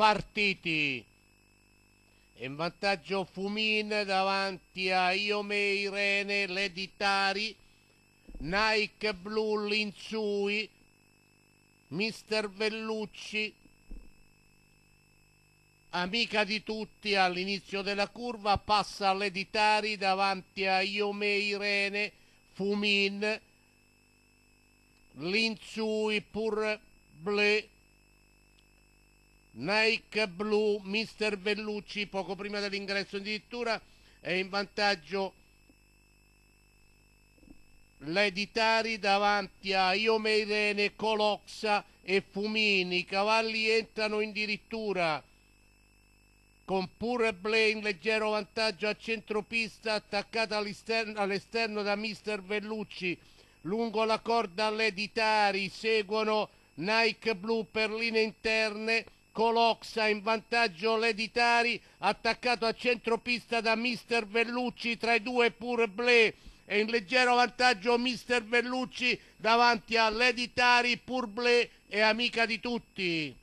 partiti. E in vantaggio Fumin davanti a Iome Irene, Leditari, Nike Blu Linsui, Mister Vellucci, amica di tutti all'inizio della curva, passa Leditari davanti a Iome Irene, Fumin, Linsui, Pur Ble, Nike blu, Mister Bellucci poco prima dell'ingresso addirittura è in vantaggio Leditari davanti a Iome Coloxa e Fumini. I cavalli entrano addirittura con Pure Blaine leggero vantaggio a centropista attaccata all'esterno, all da Mister Bellucci. Lungo la corda Leditari seguono Nike blu per linee interne Coloxa in vantaggio Leditari, attaccato a centropista da Mister Vellucci, tra i due pure Ble e in leggero vantaggio Mister Vellucci davanti a Leditari, Purble e amica di tutti.